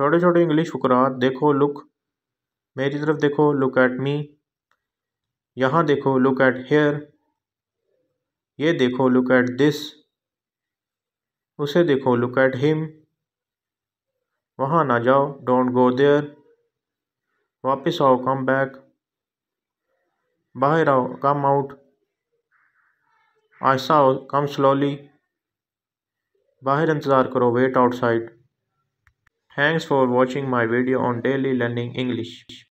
छोटे छोटे इंग्लिश फुकरा देखो लुक मेरी तरफ देखो लुक एट मी यहाँ देखो लुक एट हेयर ये देखो लुक एट दिस उसे देखो लुक एट हिम वहाँ ना जाओ डोंट गो देयर वापस आओ कम बैक बाहर आओ कम आउट आहिस्ता आओ कम स्लोली बाहर इंतज़ार करो wait outside Thanks for watching my video on daily learning English.